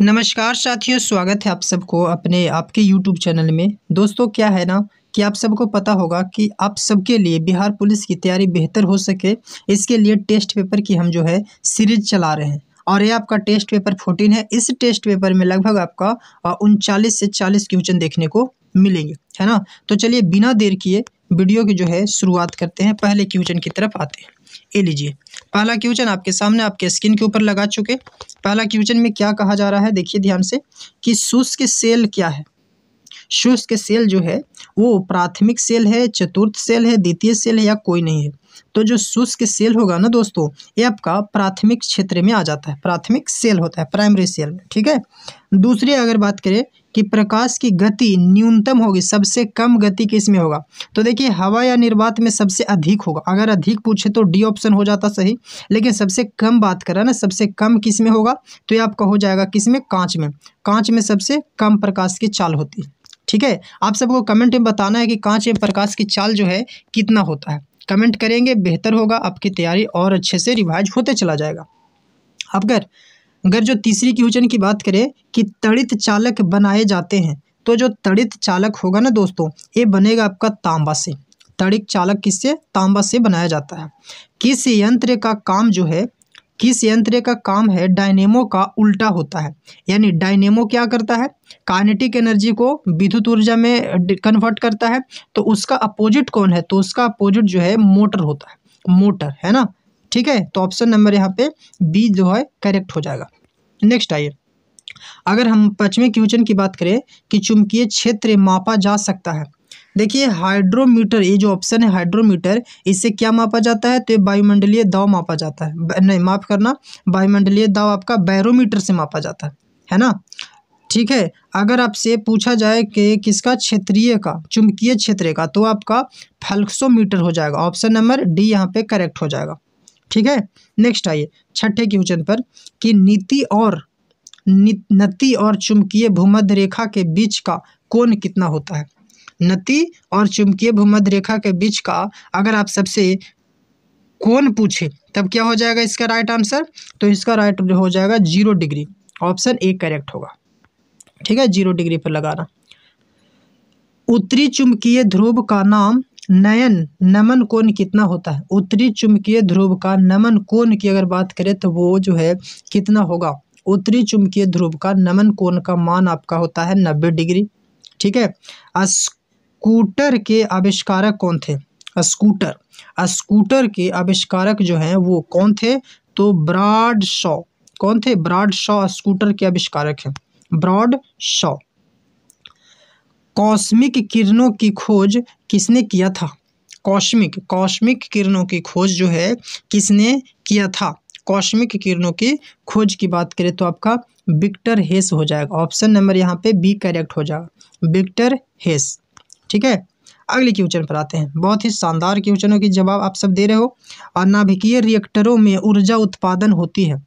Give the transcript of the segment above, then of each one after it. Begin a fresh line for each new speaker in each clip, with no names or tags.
नमस्कार साथियों स्वागत है आप सबको अपने आपके यूट्यूब चैनल में दोस्तों क्या है ना कि आप सबको पता होगा कि आप सबके लिए बिहार पुलिस की तैयारी बेहतर हो सके इसके लिए टेस्ट पेपर की हम जो है सीरीज चला रहे हैं और ये आपका टेस्ट पेपर फोर्टीन है इस टेस्ट पेपर में लगभग आपका उनचालीस से चालीस क्वेश्चन देखने को मिलेंगे है ना तो चलिए बिना देर किए वीडियो की जो है शुरुआत करते हैं पहले क्वेश्चन की तरफ आते हैं ये लीजिए पहला क्वेश्चन आपके सामने आपके स्किन के ऊपर लगा चुके पहला क्वेश्चन में क्या कहा जा रहा है देखिए ध्यान से कि शुष्क सेल क्या है शुष्क सेल जो है वो प्राथमिक सेल है चतुर्थ सेल है द्वितीय सेल है या कोई नहीं है तो जो शुष्क सेल होगा ना दोस्तों ये आपका प्राथमिक क्षेत्र में आ जाता है प्राथमिक सेल होता है प्राइमरी सेल में ठीक है दूसरी अगर बात करें कि प्रकाश की गति न्यूनतम होगी सबसे कम गति किस में होगा तो देखिए हवा या निर्वात में सबसे अधिक होगा अगर अधिक पूछे तो डी ऑप्शन हो जाता सही लेकिन सबसे कम बात है ना सबसे कम किस में होगा तो ये आपका हो जाएगा किस में कांच में कांच में सबसे कम प्रकाश की चाल होती है ठीक है आप सबको कमेंट में बताना है कि कांच में प्रकाश की चाल जो है कितना होता है कमेंट करेंगे बेहतर होगा आपकी तैयारी और अच्छे से रिवाइज होते चला जाएगा अगर अगर जो तीसरी क्वेश्चन की बात करें कि तड़ित चालक बनाए जाते हैं तो जो तड़ित चालक होगा ना दोस्तों ये बनेगा आपका तांबा से तड़ित चालक किससे तांबा से बनाया जाता है किस यंत्र का काम जो है किस यंत्र का काम है डायनेमो का उल्टा होता है यानी डायनेमो क्या करता है काइनेटिक एनर्जी को विद्युत ऊर्जा में कन्वर्ट करता है तो उसका अपोजिट कौन है तो उसका अपोजिट जो है मोटर होता है मोटर है ना ठीक है तो ऑप्शन नंबर यहाँ पे बी जो है करेक्ट हो जाएगा नेक्स्ट आइए अगर हम पचवें क्वेश्चन की बात करें कि चुंबकीय क्षेत्र मापा जा सकता है देखिए हाइड्रोमीटर ये जो ऑप्शन है हाइड्रोमीटर इससे क्या मापा जाता है तो ये वायुमंडलीय दाव मापा जाता है नहीं माफ़ करना वायुमंडलीय दाव आपका बैरोमीटर से मापा जाता है है ना ठीक है अगर आपसे पूछा जाए कि किसका क्षेत्रीय का चुंबकीय क्षेत्र का तो आपका फल्क्सोमीटर हो जाएगा ऑप्शन नंबर डी यहाँ पे करेक्ट हो जाएगा ठीक है नेक्स्ट आइए छठे क्वेश्चन पर कि नीति और नति और चुंबकीय भूमध्य रेखा के बीच का कोण कितना होता है नति और चुंबकीय भूमध्य रेखा के बीच का अगर आप सबसे कौन पूछे तब क्या हो जाएगा इसका राइट आंसर तो इसका राइट हो जाएगा zero degree option A correct होगा ठीक है जीरो डिग्री पर लगाना उत्तरी चुंबकीय ध्रुव का नाम नयन नमन कोण कितना होता है उत्तरी चुंबकीय ध्रुव का नमन कोण की अगर बात करें तो वो जो है कितना होगा उत्तरी चुंबकीय ध्रुव का नमन कोण का मान आपका होता है नब्बे डिग्री ठीक है स्कूटर के आविष्कारक कौन थे स्कूटर स्कूटर के आविष्कारक जो हैं वो कौन थे तो ब्राड शॉ कौन थे ब्राड शॉ स्कूटर के आविष्कारक हैं ब्रॉड शॉ कॉस्मिक किरणों की खोज किसने किया था कॉस्मिक कॉस्मिक किरणों की खोज जो है किसने किया था कॉस्मिक किरणों की खोज की बात करें तो आपका विक्टर हेस हो जाएगा ऑप्शन नंबर यहाँ पे बी करेक्ट हो जाएगा विक्टर हेस ठीक है अगले क्वेश्चन पर आते हैं बहुत ही शानदार क्वेश्चनों के जवाब आप सब दे रहे हो और नाभिकीय रिएक्टरों में ऊर्जा उत्पादन होती है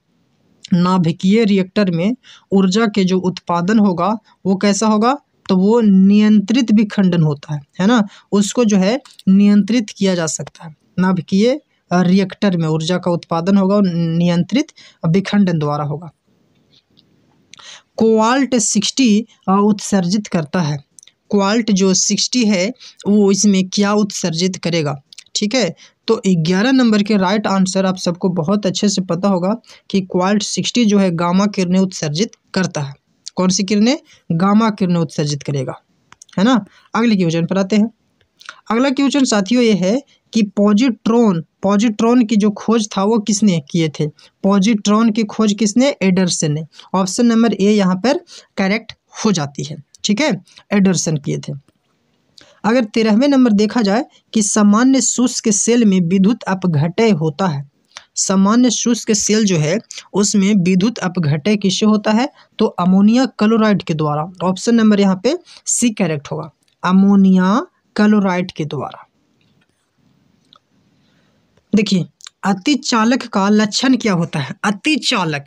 नाभिकीय रिएक्टर में ऊर्जा के जो उत्पादन होगा वो कैसा होगा तो वो नियंत्रित विखंडन होता है है ना उसको जो है नियंत्रित किया जा सकता है नाभिकीय रिएक्टर में ऊर्जा का उत्पादन होगा और नियंत्रित विखंडन द्वारा होगा क्वाल्ट सिक्सटी उत्सर्जित करता है क्वाल्ट जो सिक्सटी है वो इसमें क्या उत्सर्जित करेगा ठीक है तो ग्यारह नंबर के राइट आंसर आप सबको बहुत अच्छे से पता होगा कि क्वाल्ट सिक्सटी जो है गामा किरणें उत्सर्जित करता है कौन सी किरणें गामा किरणें उत्सर्जित करेगा है ना अगले क्वेश्चन पर आते हैं अगला क्वेश्चन साथियों ये है कि पॉजिट्रॉन पॉजिट्रॉन की जो खोज था वो किसने किए थे पॉजिट्रॉन की खोज किसने एडरसन ने ऑप्शन नंबर ए यहाँ पर करेक्ट हो जाती है ठीक है एडरसन किए थे अगर तेरहवें नंबर देखा जाए कि सामान्य शुष्क सेल में विद्युत अपघटय होता है सामान्य शुष्क सेल जो है उसमें विद्युत अपघटय किसे होता है तो अमोनिया क्लोराइड के द्वारा ऑप्शन नंबर यहाँ पे सी करेक्ट होगा अमोनिया क्लोराइड के द्वारा देखिए अति चालक का लक्षण क्या होता है अति चालक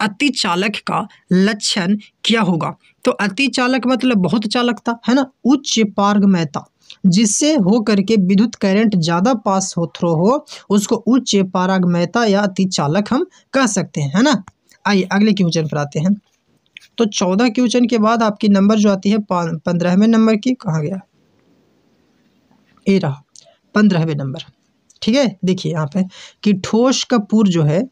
अति चालक का लक्षण क्या होगा तो अति चालक मतलब बहुत चालकता है ना उच्च पारगम्यता जिससे होकर के विद्युत करंट ज़्यादा पास हो थ्रो हो उसको उच्च पारागमयता या अति चालक हम कह सकते हैं है ना आइए अगले क्वेश्चन पर आते हैं तो चौदह क्वेश्चन के बाद आपकी नंबर जो आती है पंद्रहवें नंबर की कहा गया ए रहा पंद्रहवें नंबर ठीक है देखिए यहाँ पे कि ठोस कपूर जो है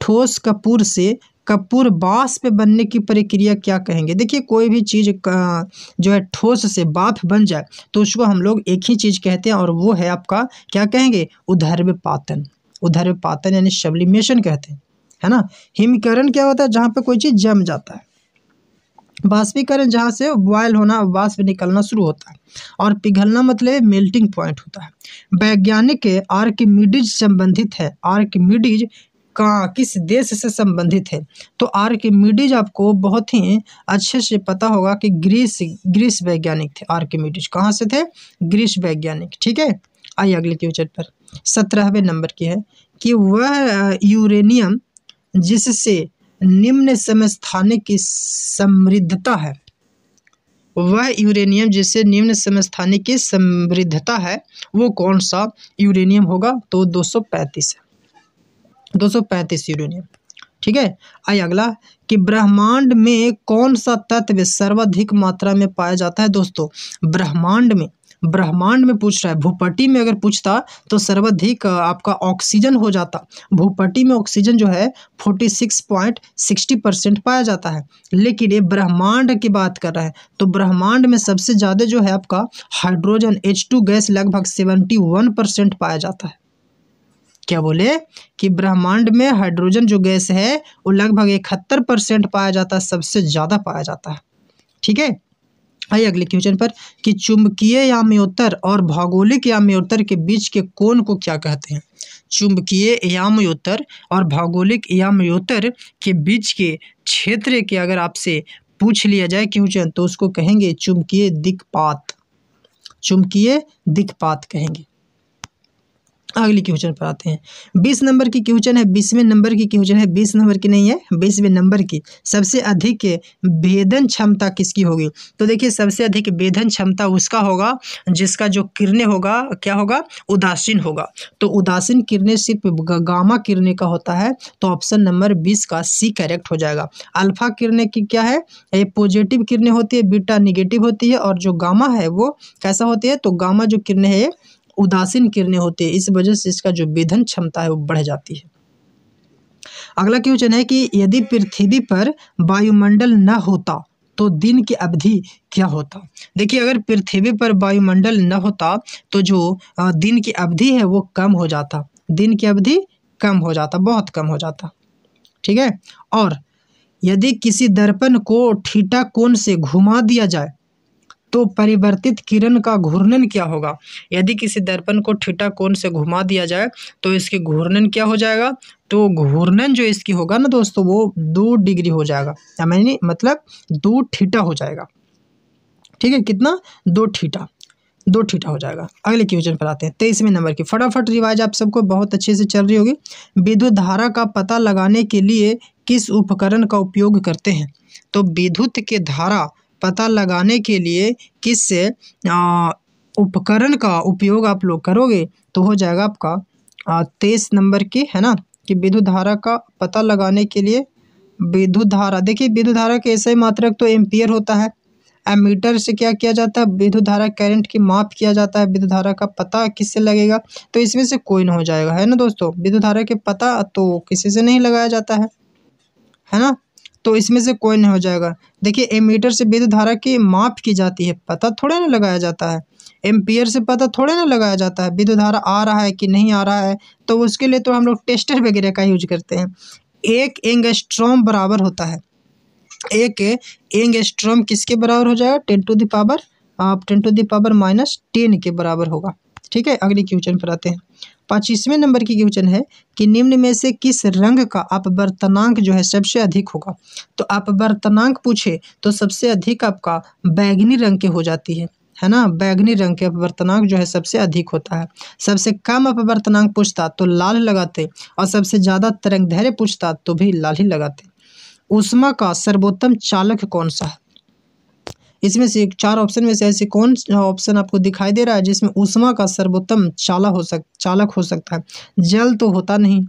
ठोस कपूर से कपूर बाष्प बनने की प्रक्रिया क्या कहेंगे देखिए कोई भी चीज़ जो है ठोस से बाफ बन जाए तो उसको हम लोग एक ही चीज़ कहते हैं और वो है आपका क्या कहेंगे उधर्व पातन उधर्व पातन यानी सब्लिमेशन कहते हैं है ना हिमकरण क्या होता है जहाँ पर कोई चीज़ जम जाता है बाष्पीकरण जहाँ से बॉयल होना बाष्प निकलना शुरू होता है और पिघलना मतलब मेल्टिंग पॉइंट होता है वैज्ञानिक आर्किमिडीज संबंधित है आर्किमिडीज कहाँ किस देश से संबंधित है तो आर के मिडिज आपको बहुत ही अच्छे से पता होगा कि ग्रीस ग्रीस वैज्ञानिक थे आर के मिडिज कहाँ से थे ग्रीस वैज्ञानिक ठीक है आइए अगले क्वेश्चन पर सत्रहवें नंबर की है कि वह यूरेनियम जिससे निम्न समस्थानिक की समृद्धता है वह यूरेनियम जिससे निम्न समस्थानिक की समृद्धता है वो कौन सा यूरेनियम होगा तो पैंतीस है दो सौ पैंतीस यूरेनियम ठीक है आई अगला कि ब्रह्मांड में कौन सा तत्व सर्वाधिक मात्रा में पाया जाता है दोस्तों ब्रह्मांड में ब्रह्मांड में पूछ रहा है भूपट्टी में अगर पूछता तो सर्वाधिक आपका ऑक्सीजन हो जाता भूपट्टी में ऑक्सीजन जो है forty six point sixty percent पाया जाता है लेकिन ये ब्रह्मांड की बात कर रहा है तो ब्रह्मांड में सबसे ज़्यादा जो है आपका हाइड्रोजन एच टू गैस लगभग सेवेंटी वन परसेंट पाया जाता है क्या बोले कि ब्रह्मांड में हाइड्रोजन जो गैस है वो लगभग इकहत्तर परसेंट पाया जाता है सबसे ज़्यादा पाया जाता है ठीक है आइए अगले क्वेश्चन पर कि चुंबकीय याम्योत्तर और भौगोलिक याम्योत्तर के बीच के कोण को क्या कहते हैं चुंबकीय याम्योत्तर और भौगोलिक याम्योत्तर के बीच के क्षेत्र के अगर आपसे पूछ लिया जाए क्वेश्चन तो उसको कहेंगे चुंबकीय दिक्पात चुंबकीय दिक्पात कहेंगे अगले क्वेश्चन पर आते हैं बीस नंबर की क्वेश्चन है बीसवें नंबर की क्वेश्चन है बीस नंबर की नहीं है बीसवें नंबर की सबसे अधिक भेदन क्षमता किसकी होगी तो देखिए सबसे अधिक भेदन क्षमता उसका होगा जिसका जो किरने होगा क्या होगा उदासीन होगा तो उदासीन किरने सिर्फ गामा किरने का होता है तो ऑप्शन नंबर बीस का सी करेक्ट हो जाएगा अल्फा किरने की क्या है ये पॉजिटिव किरने होती है बीटा निगेटिव होती है और जो गामा है वो कैसा होती है तो गामा जो किरने है उदासीन किरणें होती है इस वजह से इसका जो विधन क्षमता है वो बढ़ जाती है अगला क्वेश्चन है कि यदि पृथ्वी पर वायुमंडल न होता तो दिन की अवधि क्या होता देखिए अगर पृथ्वी पर वायुमंडल न होता तो जो दिन की अवधि है वो कम हो जाता दिन की अवधि कम हो जाता बहुत कम हो जाता ठीक है और यदि किसी दर्पण को ठीटा कोण से घुमा दिया जाए तो परिवर्तित किरण का घूर्णन क्या होगा यदि किसी दर्पण को ठीटा कोण से घुमा दिया जाए तो इसके घूर्णन क्या हो जाएगा तो घूर्णन जो इसकी होगा ना दोस्तों वो दो डिग्री हो जाएगा यानी मतलब दो ठीटा हो जाएगा ठीक है कितना दो ठीटा दो ठीठा हो जाएगा अगले क्वेश्चन पर आते हैं तेईसवें नंबर की फटाफट रिवाज आप सबको बहुत अच्छे से चल रही होगी विद्युत धारा का पता लगाने के लिए किस उपकरण का उपयोग करते हैं तो विद्युत के धारा पता लगाने के लिए किस उपकरण का उपयोग आप लोग करोगे तो हो जाएगा आपका तेईस नंबर की है ना कि विद्युत धारा का पता लगाने के लिए विद्युत धारा देखिए विद्युत धारा के ऐसे मात्रक तो एम्पियर होता है एमीटर से क्या किया जाता है विद्युत धारा करंट की माप किया जाता है विद्युत धारा का पता किससे लगेगा तो इसमें से कोई ना हो जाएगा है ना दोस्तों विद्युत धारा के पता तो किसी से नहीं लगाया जाता है है ना तो इसमें से कोई नहीं हो जाएगा देखिए एमीटर से विद्युत धारा की माप की जाती है पता थोड़ा ना लगाया जाता है एम्पियर से पता थोड़े ना लगाया जाता है विद्युत धारा आ रहा है कि नहीं आ रहा है तो उसके लिए तो हम लोग टेस्टर वगैरह का यूज करते हैं एक एंगस्ट्रोम बराबर होता है एक एंगस्ट्रोम किसके बराबर हो जाएगा ten to the power ten to the power minus ten के बराबर होगा ठीक है अगले क्वेश्चन पर आते हैं पच्चीसवें नंबर की क्वेश्चन है कि निम्न में से किस रंग का अपवर्तनांक जो है सबसे अधिक होगा तो अपवर्तनांक पूछे तो सबसे अधिक आपका बैगनी रंग के हो जाती है है ना बैगनी रंग के अपवर्तनांक जो है सबसे अधिक होता है सबसे कम अपवर्तनांक पूछता तो लाल लगाते और सबसे ज़्यादा तरंग धैर्य पूछता तो भी लाल ही लगाते उष्मा का सर्वोत्तम चालक कौन सा है इसमें से चार ऑप्शन में से ऐसे कौन ऑप्शन आपको दिखाई दे रहा है जिसमें उषमा का सर्वोत्तम चाला हो सक चालक हो सकता है जल तो होता नहीं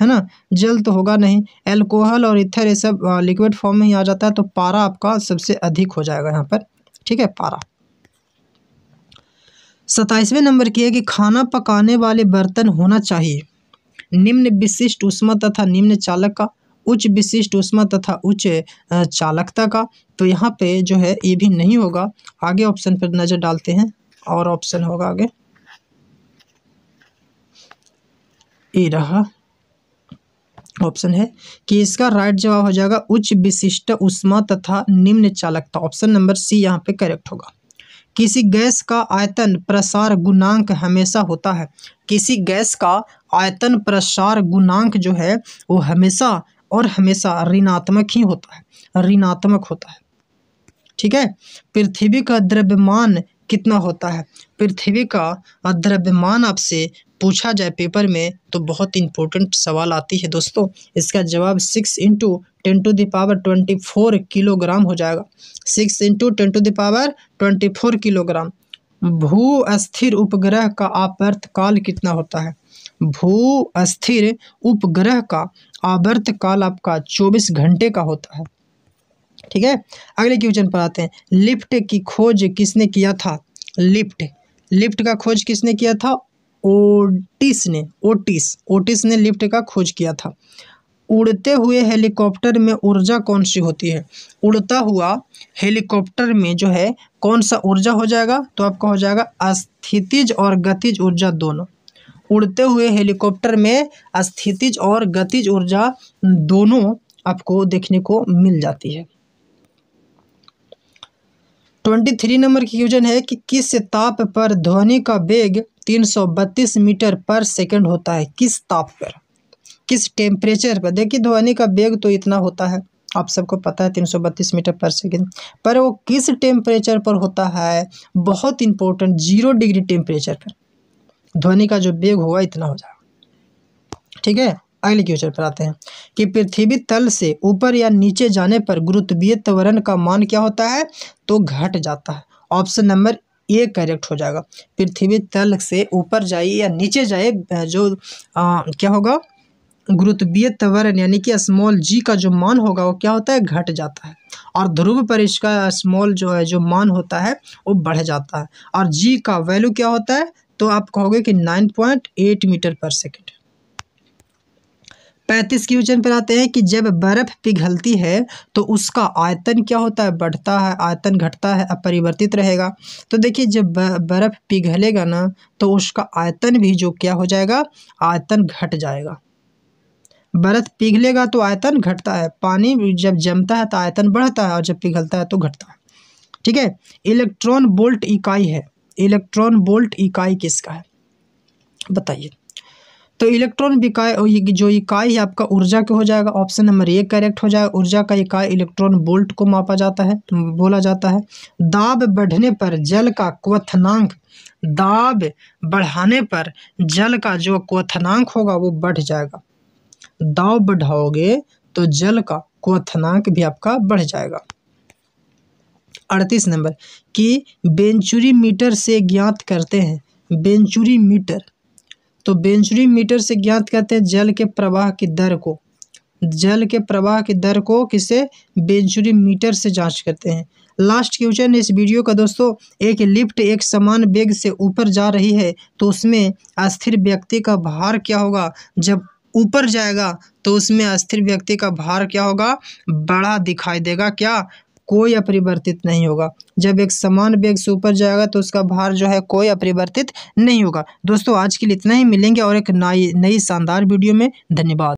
है ना जल तो होगा नहीं एल्कोहल और इथर ये सब लिक्विड फॉर्म में ही आ जाता है तो पारा आपका सबसे अधिक हो जाएगा यहाँ पर ठीक है पारा सताइसवें नंबर की है कि खाना पकाने वाले बर्तन होना चाहिए निम्न विशिष्ट उष्मा तथा निम्न चालक का उच्च विशिष्ट उष्मा तथा उच्च चालकता का तो यहाँ पे जो है ये भी नहीं होगा आगे ऑप्शन पर नज़र डालते हैं और ऑप्शन होगा आगे ये रहा ऑप्शन है कि इसका राइट जवाब हो जाएगा उच्च विशिष्ट उष्मा तथा निम्न चालकता ऑप्शन नंबर सी यहाँ पे करेक्ट होगा किसी गैस का आयतन प्रसार गुणांक हमेशा होता है किसी गैस का आयतन प्रसार गुणांक जो है वो हमेशा और हमेशा ऋणात्मक ही होता है ऋणात्मक होता है ठीक है पृथ्वी का द्रव्यमान कितना होता है पृथ्वी का द्रव्यमान आपसे पूछा जाए पेपर में तो बहुत इंपॉर्टेंट सवाल आती है दोस्तों इसका जवाब six into ten to the power twenty four kilogram हो जाएगा six into ten to the power twenty four kilogram भू अस्थिर उपग्रह का आपर्तकाल कितना होता है भू अस्थिर उपग्रह का आवर्त काल आपका चौबीस घंटे का होता है ठीक है अगले क्वेश्चन पर आते हैं लिफ्ट की खोज किसने किया था लिफ्ट लिफ्ट का खोज किसने किया था ओटिस ने ओटिस ओटिस ने लिफ्ट का खोज किया था उड़ते हुए हेलीकॉप्टर में ऊर्जा कौन सी होती है उड़ता हुआ हेलीकॉप्टर में जो है कौन सा ऊर्जा हो जाएगा तो आपका हो जाएगा अस्थितिज और गतिज ऊर्जा दोनों उड़ते हुए हेलीकॉप्टर में स्थितिज और गतिज ऊर्जा दोनों आपको देखने को मिल जाती है ट्वेंटी थ्री नंबर की क्वेश्चन है कि किस ताप पर ध्वनि का वेग तीन सौ बत्तीस मीटर पर सेकंड होता है किस ताप पर किस टेम्परेचर पर देखिए ध्वनि का वेग तो इतना होता है आप सबको पता है तीन सौ बत्तीस मीटर पर सेकेंड पर वो किस टेम्परेचर पर होता है बहुत इंपॉर्टेंट जीरो डिग्री टेम्परेचर पर ध्वनि का जो वेग होगा इतना हो जाएगा ठीक है अगले क्वेश्चन पर आते हैं कि पृथ्वी तल से ऊपर या नीचे जाने पर गुरुत्वीय त्वरण का मान क्या होता है तो घट जाता है ऑप्शन नंबर ए करेक्ट हो जाएगा पृथ्वी तल से ऊपर जाए या नीचे जाए जो आ, क्या होगा गुरुत्वीय त्वरण यानी कि स्मॉल जी का जो मान होगा वो क्या होता है घट जाता है और ध्रुव पर इसका स्मॉल जो है जो मान होता है वो बढ़ जाता है और जी का वैल्यू क्या होता है तो आप कहोगे कि नाइन पॉइंट एट मीटर पर सेकेंड पैंतीस क्वेश्चन पर आते हैं कि जब बर्फ़ पिघलती है तो उसका आयतन क्या होता है बढ़ता है आयतन घटता है अपरिवर्तित रहेगा तो देखिए जब बर्फ़ पिघलेगा ना तो उसका आयतन भी जो क्या हो जाएगा आयतन घट जाएगा बर्फ़ पिघलेगा तो आयतन घटता है पानी जब जमता है तो आयतन बढ़ता है और जब पिघलता है तो घटता है ठीक है इलेक्ट्रॉन बोल्ट इकाई है इलेक्ट्रॉन बोल्ट इकाई किसका है बताइए तो इलेक्ट्रॉन बिकाई जो इकाई है आपका ऊर्जा का हो जाएगा ऑप्शन नंबर एक करेक्ट हो जाएगा ऊर्जा का इकाई इलेक्ट्रॉन बोल्ट को मापा जाता है तो बोला जाता है दाब बढ़ने पर जल का क्वथनांक दाब बढ़ाने पर जल का जो क्वथनांक होगा वो बढ़ जाएगा दाब बढ़ाओगे तो जल का क्वथनांक भी आपका बढ़ जाएगा अड़तीस नंबर कि बेंचुरी मीटर से ज्ञात करते हैं बेंचुरी मीटर तो बेंचुरी मीटर से ज्ञात करते हैं जल के प्रवाह की दर को जल के प्रवाह की दर को किसे बेंचुरी मीटर से जांच करते हैं लास्ट क्वेश्चन इस वीडियो का दोस्तों एक लिफ्ट एक समान वेग से ऊपर जा रही है तो उसमें अस्थिर व्यक्ति का भार क्या होगा जब ऊपर जाएगा तो उसमें अस्थिर व्यक्ति का भार क्या होगा बड़ा दिखाई देगा क्या कोई अपरिवर्तित नहीं होगा जब एक समान वेग से ऊपर जाएगा तो उसका भार जो है कोई अपरिवर्तित नहीं होगा दोस्तों आज के लिए इतना ही मिलेंगे और एक नई नई शानदार वीडियो में धन्यवाद